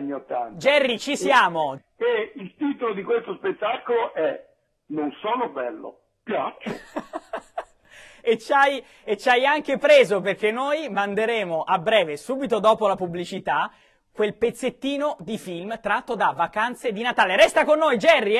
anni Ottanta. Jerry, ci siamo! E, e, il titolo di questo spettacolo è Non sono bello, piace! e, ci hai, e ci hai anche preso perché noi manderemo a breve, subito dopo la pubblicità, quel pezzettino di film tratto da Vacanze di Natale. Resta con noi, Jerry! Eh?